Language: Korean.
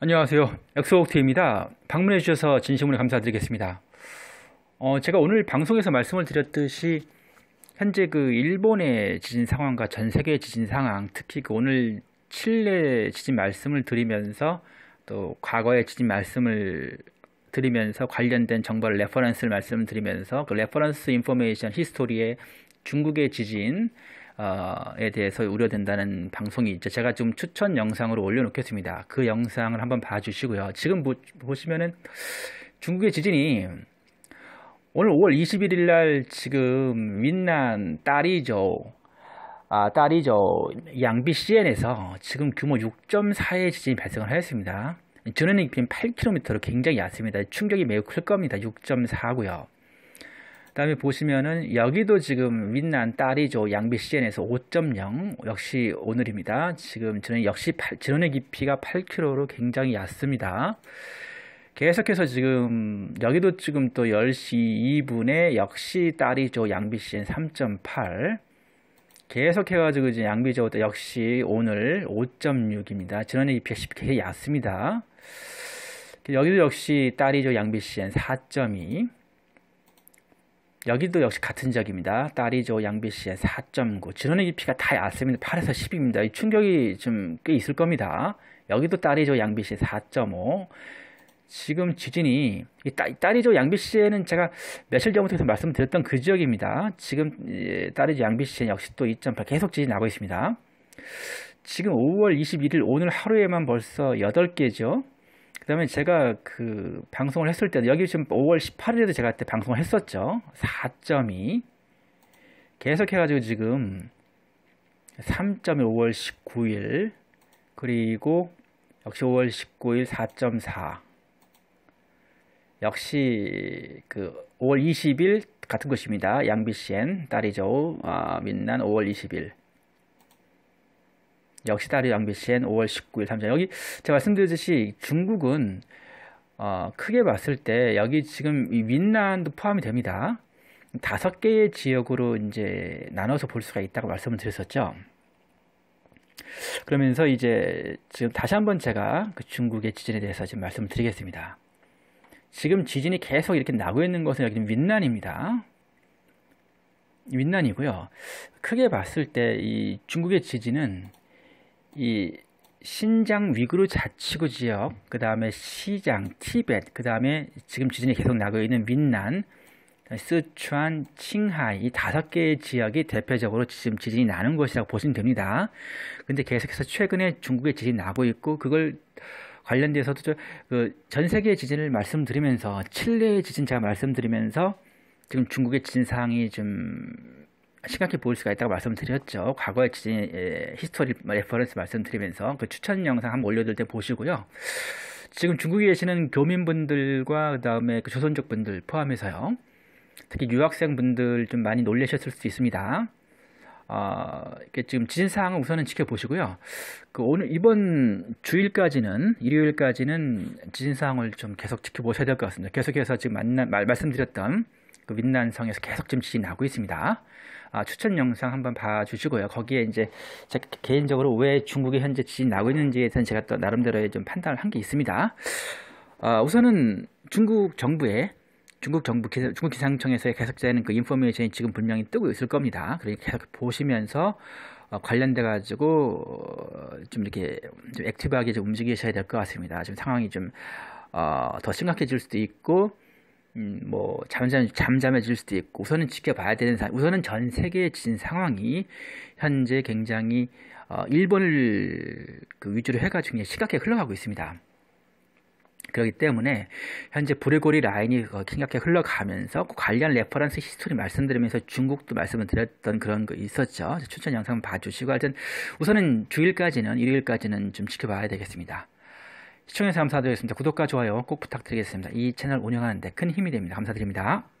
안녕하세요. 엑소옥트입니다. 방문해 주셔서 진심으로 감사드리겠습니다. 어, 제가 오늘 방송에서 말씀을 드렸듯이 현재 그 일본의 지진 상황과 전 세계의 지진 상황, 특히 그 오늘 칠레 지진 말씀을 드리면서 또 과거의 지진 말씀을 드리면서 관련된 정보를 레퍼런스를 말씀드리면서 그 레퍼런스 인포메이션 히스토리에 중국의 지진 어, 에 대해서 우려된다는 방송이 있죠. 제가 좀 추천 영상으로 올려놓겠습니다. 그 영상을 한번 봐주시고요. 지금 보, 보시면은 중국의 지진이 오늘 5월 21일 날 지금 윈난 딸이죠. 아, 딸이죠. 양비 시엔에서 지금 규모 6.4의 지진이 발생을 하였습니다. 전원이 8km로 굉장히 얕습니다. 충격이 매우 클 겁니다. 6.4고요. 다음에 보시면은 여기도 지금 윈난 딸이죠. 양비 CN에서 5.0 역시 오늘입니다. 지금 저는 역시 8, 지론의 깊이가 8 k m 로 굉장히 얕습니다. 계속해서 지금 여기도 지금 또 10시 2분에 역시 딸이죠. 양비 CN 3.8 계속해가지고 이제 양비저우 역시 오늘 5.6입니다. 지난해 EPS 10개 얕습니다. 여기도 역시 딸이죠. 양비씨엔 4.2. 여기도 역시 같은 지역입니다. 딸이죠. 양비씨의 4.9. 지난해 e p 가다얕입니다 8에서 10입니다. 이 충격이 좀 꽤 있을 겁니다. 여기도 딸이죠. 양비씨 4.5. 지금 지진이 이 딸, 딸이죠. 양비씨에는 제가 며칠 전부터 말씀드렸던 그 지역입니다. 지금 예, 딸이죠. 양비씨는 역시 또 2.8 계속 지진 나고 있습니다. 지금 5월 21일 오늘 하루에만 벌써 8개죠. 그다음에 제가 그 방송을 했을 때 여기 지금 5월 18일에도 제가 그때 방송을 했었죠. 4.2 계속해가지고 지금 3.1 5월 19일 그리고 역시 5월 19일 4.4 역시 그 5월 20일 같은 곳입니다. 양비씨엔 딸이죠. 아, 민난 5월 20일 역시 다리 영비시엔 5월 19일 3자 여기 제가 말씀드렸듯이 중국은 어, 크게 봤을 때 여기 지금 이윈난도 포함이 됩니다. 다섯 개의 지역으로 이제 나눠서 볼 수가 있다고 말씀을 드렸었죠. 그러면서 이제 지금 다시 한번 제가 그 중국의 지진에 대해서 지금 말씀을 드리겠습니다. 지금 지진이 계속 이렇게 나고 있는 것은 여기 윈난입니다. 윈난이고요. 크게 봤을 때 이 중국의 지진은 이 신장 위구르 자치구 지역, 그 다음에 시장, 티벳, 그 다음에 지금 지진이 계속 나고 있는 민난, 스촨, 칭하이 이 다섯 개의 지역이 대표적으로 지금 지진이 나는 곳이라고 보시면 됩니다. 근데 계속해서 최근에 중국에 지진이 나고 있고 그걸 관련돼서도 저, 그전 세계 의 지진을 말씀드리면서 칠레의 지진 제가 말씀드리면서 지금 중국의 지진 상항이좀 심각해 보일 수가 있다고 말씀드렸죠. 과거에 지진 예, 히스토리 레퍼런스 말씀드리면서 그 추천 영상 한번 올려둘 때 보시고요. 지금 중국에 계시는 교민분들과 그다음에 그 조선족 분들 포함해서요. 특히 유학생 분들 좀 많이 놀라셨을 수도 있습니다. 어, 지금 지진 상황은 우선은 지켜보시고요. 그 오늘 이번 주일까지는 일요일까지는 지진 상황을 좀 계속 지켜보셔야 될 것 같습니다. 계속해서 지금 만나, 말, 말씀드렸던 그민난성에서 계속 지금 지진 나고 있습니다. 아, 추천 영상 한번 봐주시고요. 거기에 이제 제가 개인적으로 왜 중국이 현재 지진 나고 있는지에 대해서 제가 또 나름대로의 좀 판단을 한 게 있습니다. 아, 우선은 중국 정부의 중국 정부 기상, 중국 기상청에서 의 계속되는 그 인포메이션이 지금 분명히 뜨고 있을 겁니다. 그러니까 계속 보시면서 어, 관련돼 가지고 어, 좀 이렇게 좀 액티브하게 좀 움직이셔야 될 것 같습니다. 지금 상황이 좀더 어, 심각해질 수도 있고 음, 뭐 잠잠 잠잠해질 수도 있고 우선은 지켜봐야 되는 사 우선은 전 세계에 진 상황이 현재 굉장히 어, 일본을 그 위주로 해가 중에 심각하게 흘러가고 있습니다. 그렇기 때문에 현재 브레고리 라인이 심각하게 흘러가면서 그 관련 레퍼런스 히스토리 말씀드리면서 중국도 말씀을 드렸던 그런 거 있었죠. 추천 영상 봐주시고 하여튼 우선은 주일까지는 일요일까지는 좀 지켜봐야 되겠습니다. 시청해주셔서 감사드리겠습니다. 구독과 좋아요 꼭 부탁드리겠습니다. 이 채널 운영하는데 큰 힘이 됩니다. 감사드립니다.